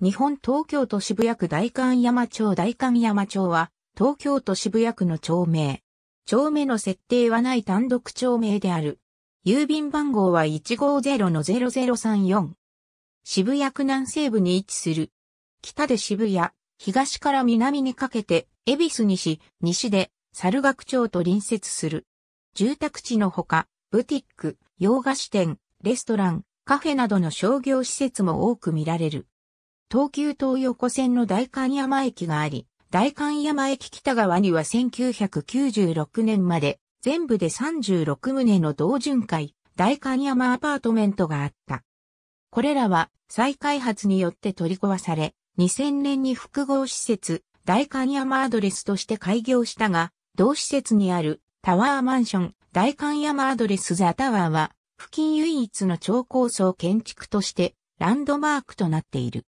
日本東京都渋谷区大観山町大観山町は、東京都渋谷区の町名。町名の設定はない単独町名である。郵便番号は150-0034。渋谷区南西部に位置する。北で渋谷、東から南にかけて、恵比寿西、西で、猿楽町と隣接する。住宅地のほか、ブティック、洋菓子店、レストラン、カフェなどの商業施設も多く見られる。東急東横線の大観山駅があり、大観山駅北側には1996年まで全部で36棟の同巡回、大観山アパートメントがあった。これらは再開発によって取り壊され、2000年に複合施設、大観山アドレスとして開業したが、同施設にあるタワーマンション、大観山アドレスザタワーは、付近唯一の超高層建築として、ランドマークとなっている。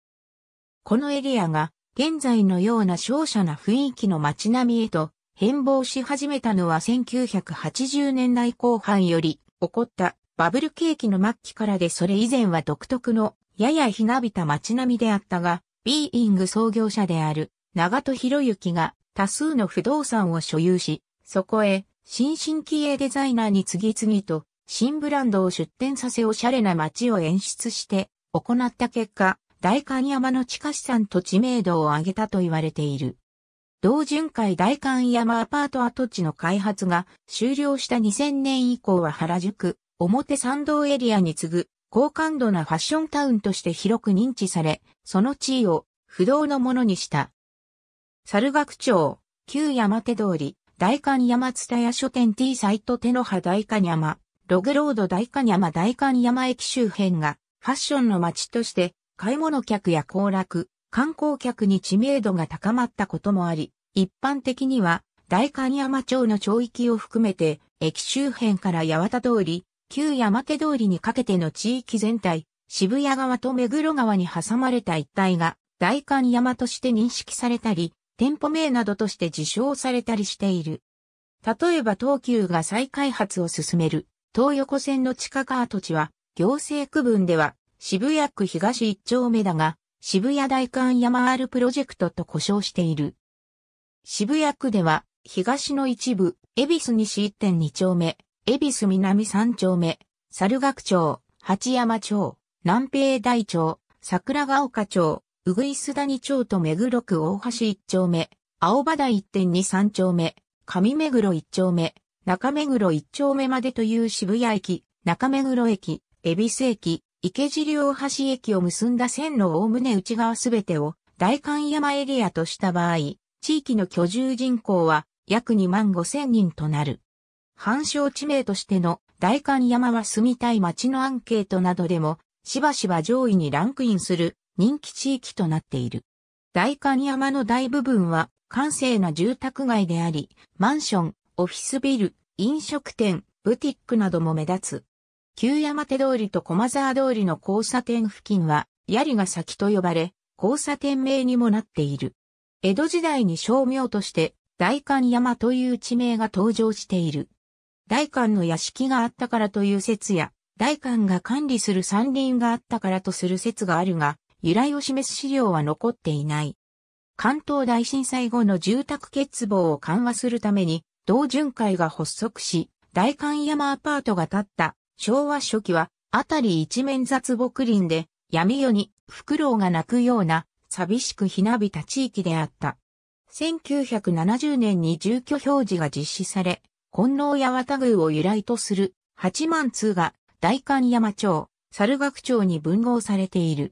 このエリアが現在のような商社な雰囲気の街並みへと変貌し始めたのは1980年代後半より起こったバブル景気の末期からでそれ以前は独特のややひなびた街並みであったが、ビーイング創業者である長戸博之が多数の不動産を所有し、そこへ新進気鋭デザイナーに次々と新ブランドを出展させおしゃれな街を演出して行った結果、代官山の地下資産と知名度を上げたと言われている。同巡回代官山アパート跡地の開発が終了した2000年以降は原宿、表参道エリアに次ぐ高感度なファッションタウンとして広く認知され、その地位を不動のものにした。猿楽町、旧山手通り、大官山津田屋書店 T サイト手の葉大官山、ログロード大官山大官山駅周辺がファッションの街として買い物客や行楽、観光客に知名度が高まったこともあり、一般的には大観山町の町域を含めて、駅周辺から八幡通り、旧山手通りにかけての地域全体、渋谷川と目黒川に挟まれた一帯が、大観山として認識されたり、店舗名などとして自称されたりしている。例えば東急が再開発を進める、東横線の地下川土地は、行政区分では、渋谷区東一丁目だが、渋谷大観山 R プロジェクトと呼称している。渋谷区では、東の一部、恵比寿西1.2丁目、恵比寿南3丁目、猿楽町、八山町、南平台町、桜ヶ丘町、うぐいす谷町と目黒区大橋1丁目、青葉台1.23丁目、上目黒1丁目、中目黒1丁目までという渋谷駅、中目黒駅、恵比寿駅、池尻大橋駅を結んだ線路を概ね内側すべてを大観山エリアとした場合、地域の居住人口は約2万5千人となる。繁昇地名としての大観山は住みたい街のアンケートなどでも、しばしば上位にランクインする人気地域となっている。大観山の大部分は閑静な住宅街であり、マンション、オフィスビル、飲食店、ブティックなども目立つ。旧山手通りと駒沢通りの交差点付近は、槍ヶ崎と呼ばれ、交差点名にもなっている。江戸時代に商名として、大官山という地名が登場している。大官の屋敷があったからという説や、大官が管理する山林があったからとする説があるが、由来を示す資料は残っていない。関東大震災後の住宅欠乏を緩和するために、同巡会が発足し、大官山アパートが建った昭和初期は、あたり一面雑木林で、闇夜に、フクロウが鳴くような、寂しくひなびた地域であった。1970年に住居表示が実施され、金納八幡宮を由来とする八幡通が大観山町、猿楽町に分合されている。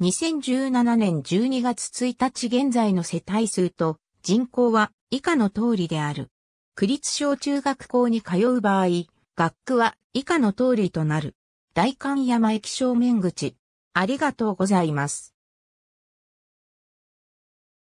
2017年12月1日現在の世帯数と人口は以下の通りである。区立小中学校に通う場合、学区は以下の通りとなる。大観山駅正面口。ありがとうございます。